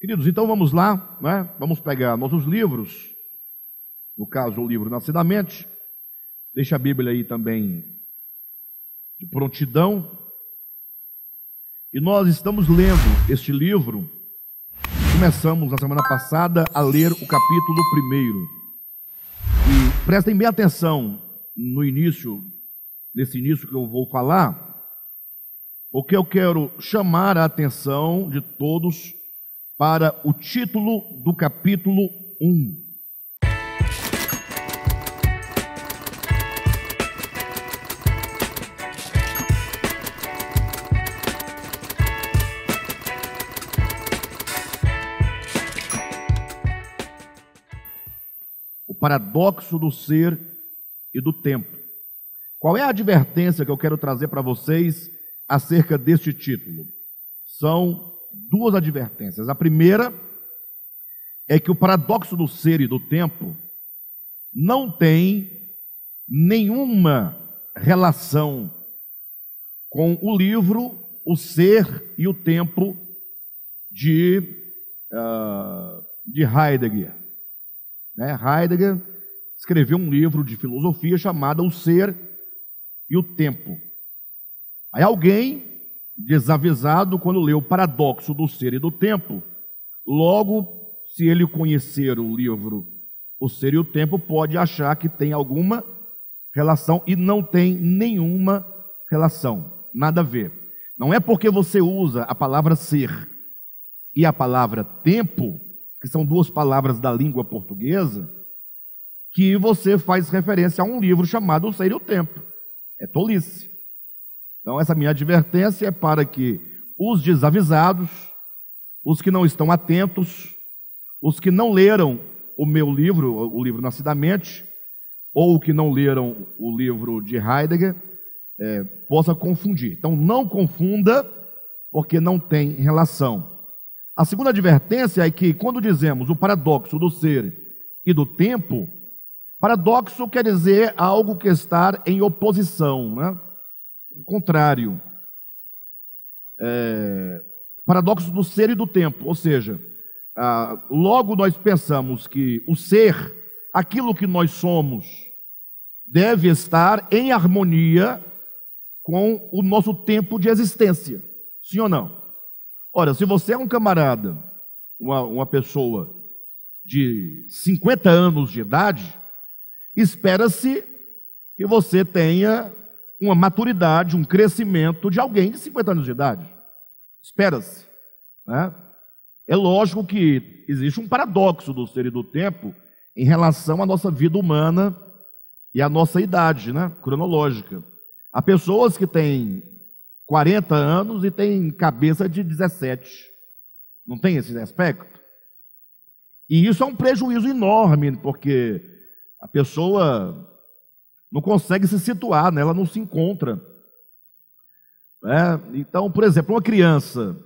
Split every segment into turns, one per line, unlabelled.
Queridos, então vamos lá, né? vamos pegar nossos livros, no caso o livro Nascidamente, deixa a Bíblia aí também de prontidão, e nós estamos lendo este livro, começamos na semana passada a ler o capítulo primeiro E prestem bem atenção no início, nesse início que eu vou falar, porque eu quero chamar a atenção de todos para o título do capítulo 1. O paradoxo do ser e do tempo. Qual é a advertência que eu quero trazer para vocês acerca deste título? São duas advertências. A primeira é que o paradoxo do ser e do tempo não tem nenhuma relação com o livro O Ser e o Tempo de, uh, de Heidegger. Né? Heidegger escreveu um livro de filosofia chamado O Ser e o Tempo. Aí alguém desavisado quando lê o paradoxo do ser e do tempo. Logo, se ele conhecer o livro O Ser e o Tempo, pode achar que tem alguma relação e não tem nenhuma relação, nada a ver. Não é porque você usa a palavra ser e a palavra tempo, que são duas palavras da língua portuguesa, que você faz referência a um livro chamado O Ser e o Tempo. É tolice. Então, essa minha advertência é para que os desavisados, os que não estão atentos, os que não leram o meu livro, o livro Nascidamente, ou que não leram o livro de Heidegger, é, possa confundir. Então, não confunda, porque não tem relação. A segunda advertência é que, quando dizemos o paradoxo do ser e do tempo, paradoxo quer dizer algo que está em oposição, né? contrário. É, paradoxo do ser e do tempo, ou seja, ah, logo nós pensamos que o ser, aquilo que nós somos, deve estar em harmonia com o nosso tempo de existência, sim ou não? Ora, se você é um camarada, uma, uma pessoa de 50 anos de idade, espera-se que você tenha uma maturidade, um crescimento de alguém de 50 anos de idade. Espera-se. Né? É lógico que existe um paradoxo do ser e do tempo em relação à nossa vida humana e à nossa idade né? cronológica. Há pessoas que têm 40 anos e têm cabeça de 17. Não tem esse aspecto? E isso é um prejuízo enorme, porque a pessoa não consegue se situar, né? ela não se encontra. É, então, por exemplo, uma criança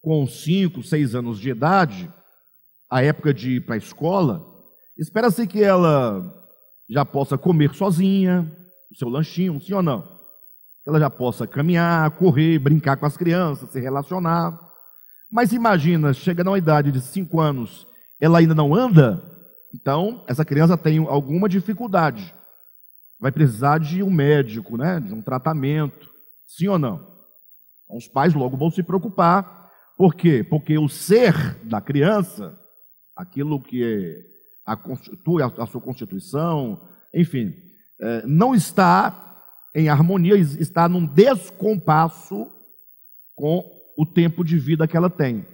com 5, 6 anos de idade, a época de ir para a escola, espera-se que ela já possa comer sozinha, o seu lanchinho, sim ou não? Ela já possa caminhar, correr, brincar com as crianças, se relacionar. Mas imagina, chega na idade de 5 anos, ela ainda não anda, então essa criança tem alguma dificuldade vai precisar de um médico, né? de um tratamento, sim ou não? Então, os pais logo vão se preocupar. Por quê? Porque o ser da criança, aquilo que a constitui a, sua constituição, enfim, é, não está em harmonia, está num descompasso com o tempo de vida que ela tem. O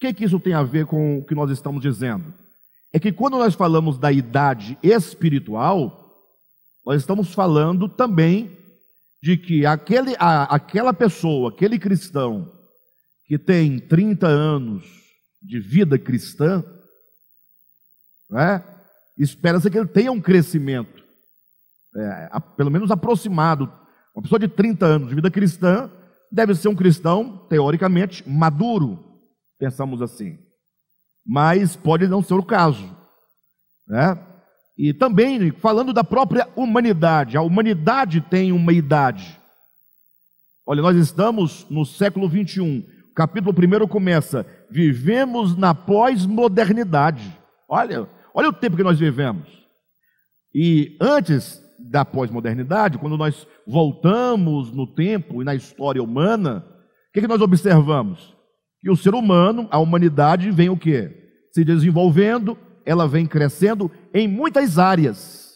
que, que isso tem a ver com o que nós estamos dizendo? É que quando nós falamos da idade espiritual, nós estamos falando também de que aquele, a, aquela pessoa, aquele cristão que tem 30 anos de vida cristã, né, espera-se que ele tenha um crescimento, é, a, pelo menos aproximado. Uma pessoa de 30 anos de vida cristã deve ser um cristão, teoricamente, maduro, pensamos assim. Mas pode não ser o caso. Né? E também falando da própria humanidade. A humanidade tem uma idade. Olha, nós estamos no século 21. O capítulo 1 começa: Vivemos na pós-modernidade. Olha, olha o tempo que nós vivemos. E antes da pós-modernidade, quando nós voltamos no tempo e na história humana, o que, que nós observamos? Que o ser humano, a humanidade, vem o quê? Se desenvolvendo, ela vem crescendo em muitas áreas.